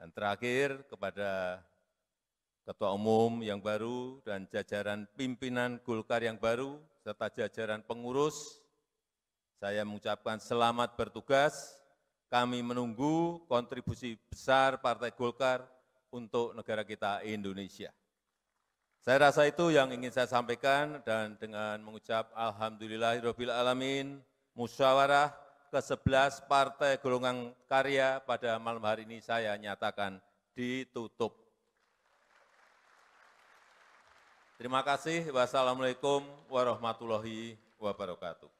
Dan terakhir kepada Ketua Umum yang baru dan jajaran pimpinan Golkar yang baru, serta jajaran pengurus, saya mengucapkan selamat bertugas. Kami menunggu kontribusi besar Partai Golkar untuk negara kita Indonesia. Saya rasa itu yang ingin saya sampaikan dan dengan mengucap Alhamdulillahirrahmanirrahim, musyawarah, ke-11 Partai Golongan Karya pada malam hari ini saya nyatakan ditutup. Terima kasih. Wassalamualaikum warahmatullahi wabarakatuh.